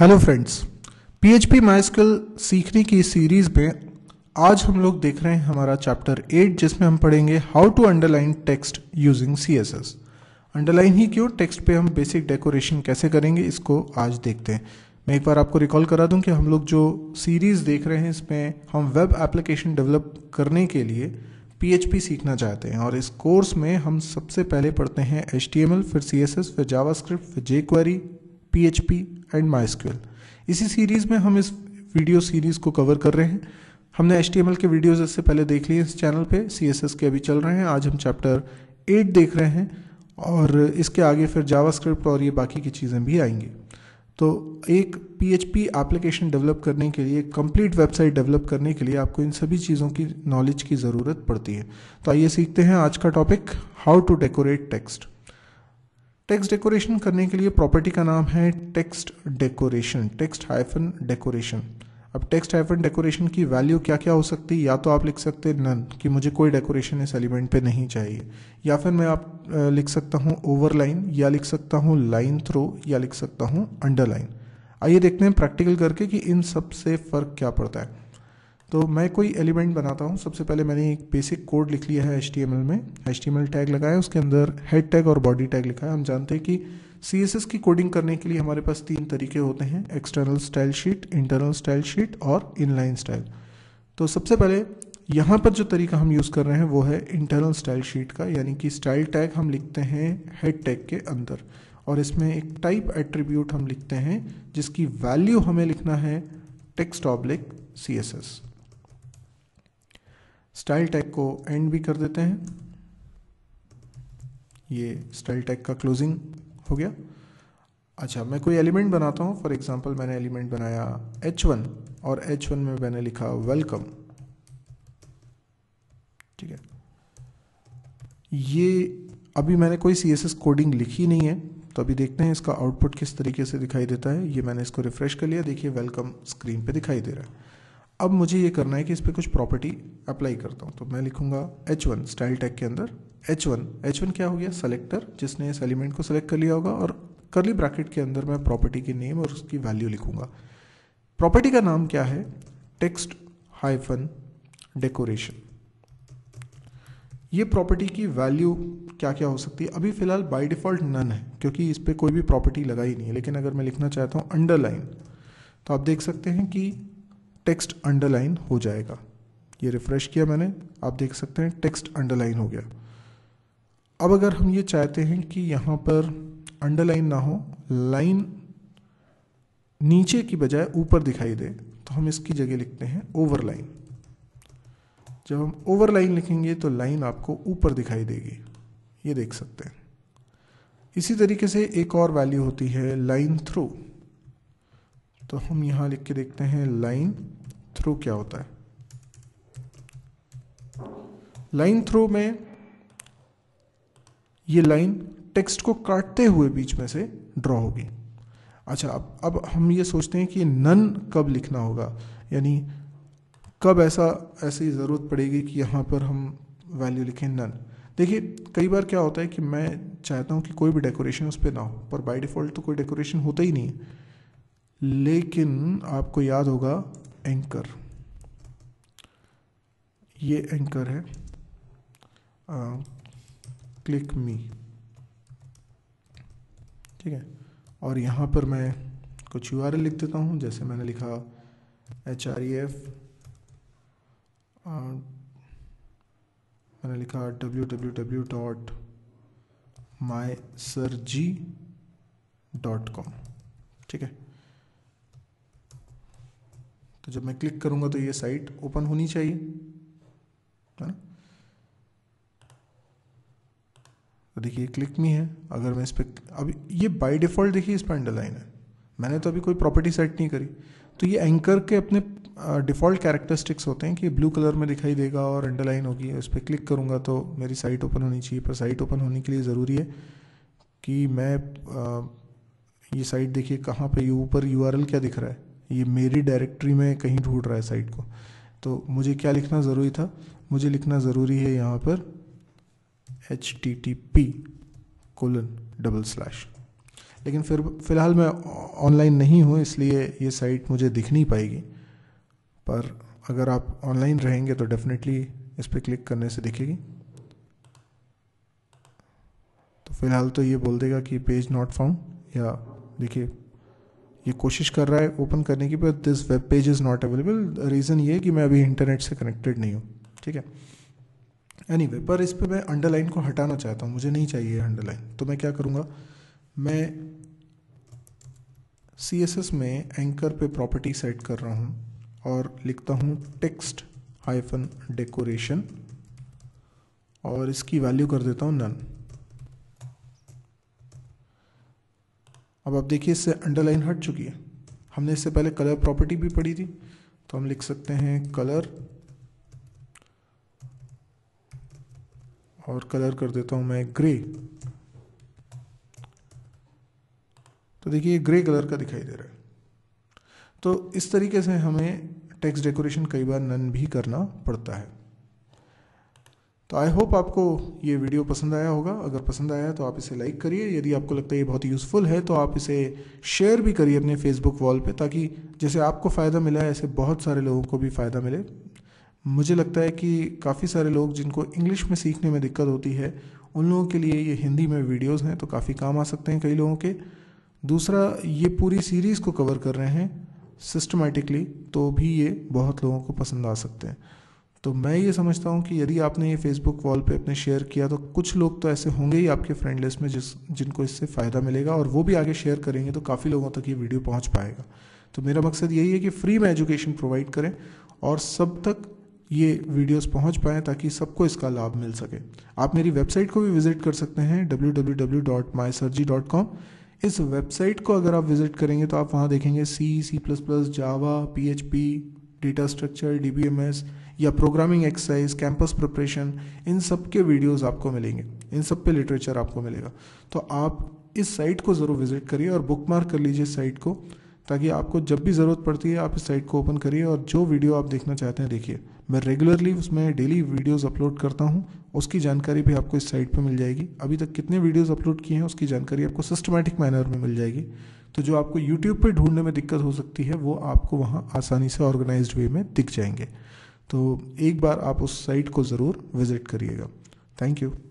hello friends PHP MySQL सीखने की series में आज हम लोग देख रहे हैं हमारा चैप्टर एट जिसमें हम पढ़ेंगे how to underline text using CSS underline ही क्यों टेक्स्ट पे हम बेसिक डेकोरेशन कैसे करेंगे इसको आज देखते हैं मैं एक बार आपको रिकॉल करा दूं कि हम लोग जो सीरीज़ देख रहे हैं इसमें हम वेब एप्लीकेशन डेवलप करने के लिए पी सीखना चाहते हैं और इस कोर्स में हम सबसे पहले पढ़ते हैं एच फिर सी फिर स्क्रिप्ट फिर J P H P and SQL इसी सीरीज़ में हम इस वीडियो सीरीज़ को कवर कर रहे हैं हमने एच टी एम एल के वीडियोज़ इससे पहले देख लिए इस चैनल पर सी एस एस के अभी चल रहे हैं आज हम चैप्टर एट देख रहे हैं और इसके आगे फिर जावा स्क्रिप्ट और ये बाकी की चीज़ें भी आएंगी तो एक P H P application develop करने के लिए कंप्लीट वेबसाइट डेवलप करने के लिए आपको इन सभी चीज़ों की नॉलेज की ज़रूरत पड़ती है तो आइए सीखते हैं आज का topic how to decorate text text decoration करने के लिए प्रॉपर्टी का नाम है टेक्स्ट डेकोरेशन टेक्स्ट हाइफन डेकोरेशन अब टेक्स्ट हाइफन डेकोरेशन की वैल्यू क्या क्या हो सकती है या तो आप लिख सकते हैं नन कि मुझे कोई डेकोरेशन इस एलिमेंट पे नहीं चाहिए या फिर मैं आप लिख सकता हूँ ओवरलाइन या लिख सकता हूँ लाइन थ्रो या लिख सकता हूँ अंडरलाइन आइए देखते हैं प्रैक्टिकल करके कि इन सब से फ़र्क क्या पड़ता है तो मैं कोई एलिमेंट बनाता हूँ सबसे पहले मैंने एक बेसिक कोड लिख लिया है एच में एच टैग लगाया उसके अंदर हेड टैग और बॉडी टैग लिखा है हम जानते हैं कि सी की कोडिंग करने के लिए हमारे पास तीन तरीके होते हैं external style sheet internal style sheet और इनलाइन स्टाइल तो सबसे पहले यहाँ पर जो तरीका हम यूज़ कर रहे हैं वो है इंटरनल स्टाइल शीट का यानी कि स्टाइल टैग हम लिखते हैं हेड टैग के अंदर और इसमें एक टाइप एट्रीब्यूट हम लिखते हैं जिसकी वैल्यू हमें लिखना है text oblique C S S style tag को एंड भी कर देते हैं ये स्टाइल टैग का क्लोजिंग हो गया अच्छा मैं कोई एलिमेंट बनाता हूँ फॉर एग्जांपल मैंने एलिमेंट बनाया h1 और h1 में मैंने लिखा वेलकम ठीक है ये अभी मैंने कोई सी कोडिंग लिखी नहीं है तो अभी देखते हैं इसका आउटपुट किस तरीके से दिखाई देता है ये मैंने इसको रिफ्रेश कर लिया देखिए वेलकम स्क्रीन पे दिखाई दे रहा है अब मुझे ये करना है कि इस पर कुछ प्रॉपर्टी अप्लाई करता हूँ तो मैं लिखूँगा एच वन स्टाइल टैग के अंदर एच वन एच वन क्या हो गया सेलेक्टर जिसने इस एलिमेंट को सेलेक्ट कर लिया होगा और करली ब्रैकेट के अंदर मैं प्रॉपर्टी की नेम और उसकी वैल्यू लिखूँगा प्रॉपर्टी का नाम क्या है टेक्स्ट हाइफन डेकोरेशन ये प्रॉपर्टी की वैल्यू क्या क्या हो सकती है अभी फ़िलहाल बाय डिफ़ॉल्ट नन है क्योंकि इस पर कोई भी प्रॉपर्टी लगा ही नहीं है लेकिन अगर मैं लिखना चाहता हूँ अंडरलाइन तो आप देख सकते हैं कि टेक्स्ट अंडरलाइन हो जाएगा ये रिफ़्रेश किया मैंने आप देख सकते हैं टेक्स्ट अंडरलाइन हो गया अब अगर हम ये चाहते हैं कि यहाँ पर अंडरलाइन ना हो लाइन नीचे की बजाय ऊपर दिखाई दे तो हम इसकी जगह लिखते हैं ओवरलाइन जब हम ओवरलाइन लिखेंगे तो लाइन आपको ऊपर दिखाई देगी ये देख सकते हैं इसी तरीके से एक और वैल्यू होती है लाइन थ्रू तो हम यहां लिख के देखते हैं लाइन थ्रू क्या होता है लाइन थ्रू में ये लाइन टेक्स्ट को काटते हुए बीच में से ड्रॉ होगी अच्छा अब अब हम ये सोचते हैं कि नन कब लिखना होगा यानी कब ऐसा ऐसी ज़रूरत पड़ेगी कि यहाँ पर हम वैल्यू लिखें नन देखिए कई बार क्या होता है कि मैं चाहता हूँ कि कोई भी डेकोरेशन उस पर ना हो पर बाय डिफ़ॉल्ट तो कोई डेकोरेशन होता ही नहीं है लेकिन आपको याद होगा एंकर ये एंकर है आ, क्लिक मी ठीक है और यहाँ पर मैं कुछ यू लिख देता हूँ जैसे मैंने लिखा एच आर ई एफ मैंने लिखा W W W dot my sir G dot com ठीक है तो जब मैं क्लिक करूंगा तो ये साइट ओपन होनी चाहिए है ना तो देखिए क्लिक में है अगर मैं इस पर अब ये बाय डिफ़ॉल्ट देखिए इस पर अंडरलाइन है मैंने तो अभी कोई प्रॉपर्टी सेट नहीं करी तो ये एंकर के अपने डिफ़ॉल्ट कैरेक्टरिस्टिक्स होते हैं कि ब्लू कलर में दिखाई देगा और अंडरलाइन होगी उस पर क्लिक करूँगा तो मेरी साइट ओपन होनी चाहिए पर साइट ओपन होने के लिए ज़रूरी है कि मैं आ, ये साइट देखिए कहाँ पे ऊपर यू आर क्या दिख रहा है ये मेरी डायरेक्टरी में कहीं ढूंढ रहा है साइट को तो मुझे क्या लिखना ज़रूरी था मुझे लिखना ज़रूरी है यहाँ पर H T T P colon double slash लेकिन फिर फिलहाल मैं ऑनलाइन नहीं हूँ इसलिए ये साइट मुझे दिख नहीं पाएगी पर अगर आप ऑनलाइन रहेंगे तो डेफिनेटली इस पर क्लिक करने से दिखेगी तो फिलहाल तो ये बोल देगा कि पेज नॉट फाउंड या देखिए ये कोशिश कर रहा है ओपन करने की but this web page is not available reason ये कि मैं अभी इंटरनेट से कनेक्टेड नहीं हूँ ठीक है एनी anyway, पर इस पर मैं अंडरलाइन को हटाना चाहता हूँ मुझे नहीं चाहिए अंडरलाइन तो मैं क्या करूँगा मैं सी एस एस में एंकर पे प्रॉपर्टी सेट कर रहा हूँ और लिखता हूँ टेक्स्ट हाइफन डेकोरेशन और इसकी वैल्यू कर देता हूँ नन अब आप देखिए इससे अंडरलाइन हट चुकी है हमने इससे पहले कलर प्रॉपर्टी भी पढ़ी थी तो हम लिख सकते हैं कलर और कलर कर देता हूं मैं ग्रे तो देखिए ये ग्रे कलर का दिखाई दे रहा है तो इस तरीके से हमें टेक्स्ट डेकोरेशन कई बार नन भी करना पड़ता है तो आई होप आपको ये वीडियो पसंद आया होगा अगर पसंद आया तो आप इसे लाइक करिए यदि आपको लगता है ये बहुत यूज़फुल है तो आप इसे शेयर भी करिए अपने फेसबुक वॉल पे ताकि जैसे आपको फ़ायदा मिला है ऐसे बहुत सारे लोगों को भी फ़ायदा मिले मुझे लगता है कि काफ़ी सारे लोग जिनको इंग्लिश में सीखने में दिक्कत होती है उन लोगों के लिए ये हिंदी में वीडियोज़ हैं तो काफ़ी काम आ सकते हैं कई लोगों के दूसरा ये पूरी सीरीज़ को कवर कर रहे हैं सिस्टमेटिकली तो भी ये बहुत लोगों को पसंद आ सकते हैं तो मैं ये समझता हूँ कि यदि आपने ये फेसबुक वॉल पे अपने शेयर किया तो कुछ लोग तो ऐसे होंगे ही आपके फ्रेंड लिस्ट में जिस जिनको इससे फ़ायदा मिलेगा और वो भी आगे शेयर करेंगे तो काफ़ी लोगों तक ये वीडियो पहुँच पाएगा तो मेरा मकसद यही है कि फ्री में एजुकेशन प्रोवाइड करें और सब तक ये वीडियोस पहुंच पाएँ ताकि सबको इसका लाभ मिल सके आप मेरी वेबसाइट को भी विजिट कर सकते हैं डब्ल्यू इस वेबसाइट को अगर आप विजिट करेंगे तो आप वहाँ देखेंगे C C plus plus Java P data structure D या प्रोग्रामिंग एक्सरसाइज कैंपस प्रिपरेशन इन सब के वीडियोज़ आपको मिलेंगे इन सब पे लिटरेचर आपको मिलेगा तो आप इस साइट को ज़रूर विजिट करिए और बुक मार्क कर लीजिए साइट को ताकि आपको जब भी ज़रूरत पड़ती है आप इस साइट को ओपन करिए और जो वीडियो आप देखना चाहते हैं देखिए मैं रेगुलरली उसमें डेली वीडियोस अपलोड करता हूं उसकी जानकारी भी आपको इस साइट पर मिल जाएगी अभी तक कितने वीडियोस अपलोड किए हैं उसकी जानकारी आपको सिस्टमेटिक मैनर में मिल जाएगी तो जो आपको यूट्यूब पर ढूंढने में दिक्कत हो सकती है वो आपको वहाँ आसानी से ऑर्गेनाइज वे में दिख जाएंगे तो एक बार आप उस साइट को ज़रूर विज़िट करिएगा थैंक यू